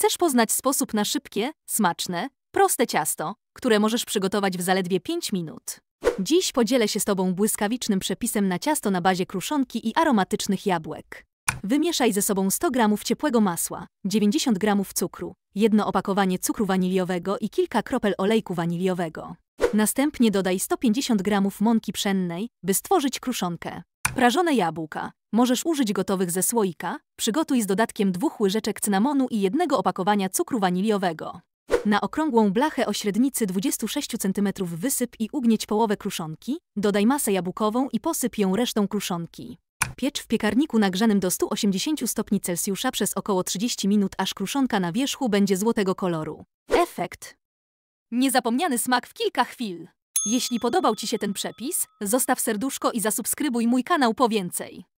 Chcesz poznać sposób na szybkie, smaczne, proste ciasto, które możesz przygotować w zaledwie 5 minut. Dziś podzielę się z Tobą błyskawicznym przepisem na ciasto na bazie kruszonki i aromatycznych jabłek. Wymieszaj ze sobą 100 g ciepłego masła, 90 g cukru, jedno opakowanie cukru waniliowego i kilka kropel olejku waniliowego. Następnie dodaj 150 g mąki pszennej, by stworzyć kruszonkę. Prażone jabłka. Możesz użyć gotowych ze słoika. Przygotuj z dodatkiem dwóch łyżeczek cynamonu i jednego opakowania cukru waniliowego. Na okrągłą blachę o średnicy 26 cm wysyp i ugnieć połowę kruszonki, dodaj masę jabłkową i posyp ją resztą kruszonki. Piecz w piekarniku nagrzanym do 180 stopni Celsjusza przez około 30 minut, aż kruszonka na wierzchu będzie złotego koloru. Efekt. Niezapomniany smak w kilka chwil. Jeśli podobał Ci się ten przepis, zostaw serduszko i zasubskrybuj mój kanał po więcej.